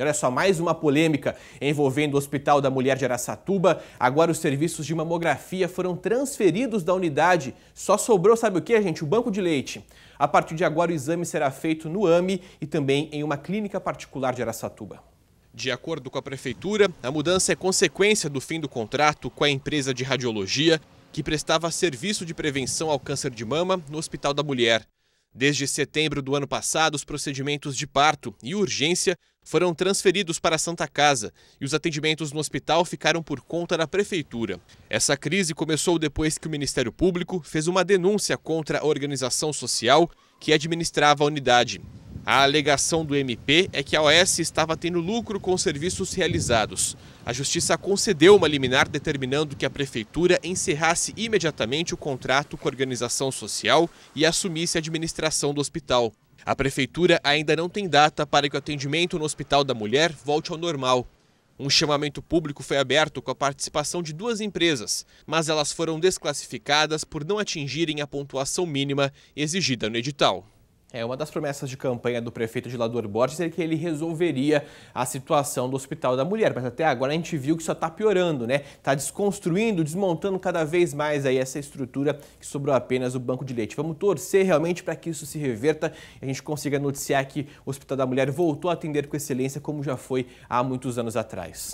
Olha só, mais uma polêmica envolvendo o Hospital da Mulher de Araçatuba. Agora os serviços de mamografia foram transferidos da unidade. Só sobrou, sabe o que, gente? O banco de leite. A partir de agora o exame será feito no AMI e também em uma clínica particular de Araçatuba. De acordo com a prefeitura, a mudança é consequência do fim do contrato com a empresa de radiologia que prestava serviço de prevenção ao câncer de mama no Hospital da Mulher. Desde setembro do ano passado, os procedimentos de parto e urgência foram transferidos para a Santa Casa e os atendimentos no hospital ficaram por conta da prefeitura. Essa crise começou depois que o Ministério Público fez uma denúncia contra a organização social que administrava a unidade. A alegação do MP é que a OS estava tendo lucro com os serviços realizados. A justiça concedeu uma liminar determinando que a prefeitura encerrasse imediatamente o contrato com a organização social e assumisse a administração do hospital. A prefeitura ainda não tem data para que o atendimento no Hospital da Mulher volte ao normal. Um chamamento público foi aberto com a participação de duas empresas, mas elas foram desclassificadas por não atingirem a pontuação mínima exigida no edital. É, uma das promessas de campanha do prefeito Gilador Borges é que ele resolveria a situação do Hospital da Mulher, mas até agora a gente viu que só está piorando, né? Está desconstruindo, desmontando cada vez mais aí essa estrutura que sobrou apenas o banco de leite. Vamos torcer realmente para que isso se reverta e a gente consiga noticiar que o Hospital da Mulher voltou a atender com excelência como já foi há muitos anos atrás.